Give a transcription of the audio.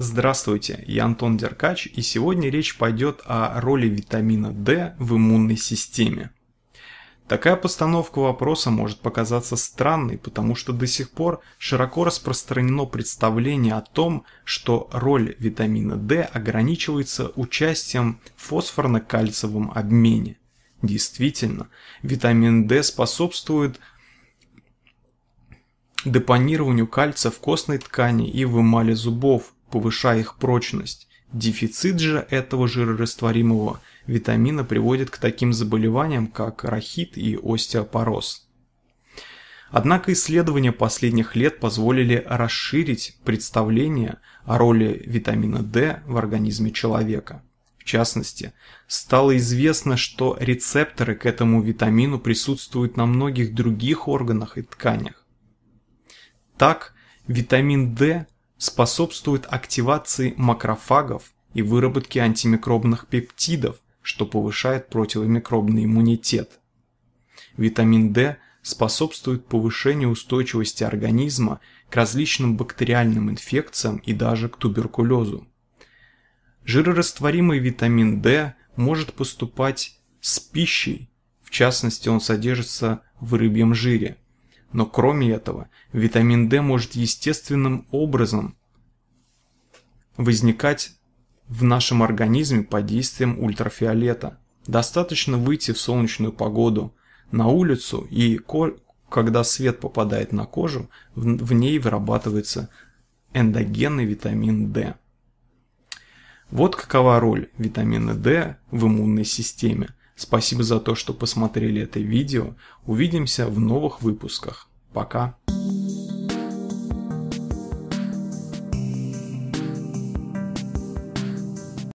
Здравствуйте, я Антон Деркач, и сегодня речь пойдет о роли витамина D в иммунной системе. Такая постановка вопроса может показаться странной, потому что до сих пор широко распространено представление о том, что роль витамина D ограничивается участием в фосфорно-кальциевом обмене. Действительно, витамин D способствует депонированию кальция в костной ткани и в эмали зубов, повышая их прочность. Дефицит же этого жирорастворимого витамина приводит к таким заболеваниям, как рахит и остеопороз. Однако исследования последних лет позволили расширить представление о роли витамина D в организме человека. В частности, стало известно, что рецепторы к этому витамину присутствуют на многих других органах и тканях. Так, витамин D способствует активации макрофагов и выработке антимикробных пептидов, что повышает противомикробный иммунитет. Витамин D способствует повышению устойчивости организма к различным бактериальным инфекциям и даже к туберкулезу. Жирорастворимый витамин D может поступать с пищей, в частности он содержится в рыбьем жире – но кроме этого, витамин D может естественным образом возникать в нашем организме под действием ультрафиолета. Достаточно выйти в солнечную погоду на улицу, и когда свет попадает на кожу, в ней вырабатывается эндогенный витамин D. Вот какова роль витамина D в иммунной системе. Спасибо за то, что посмотрели это видео. Увидимся в новых выпусках. Пока.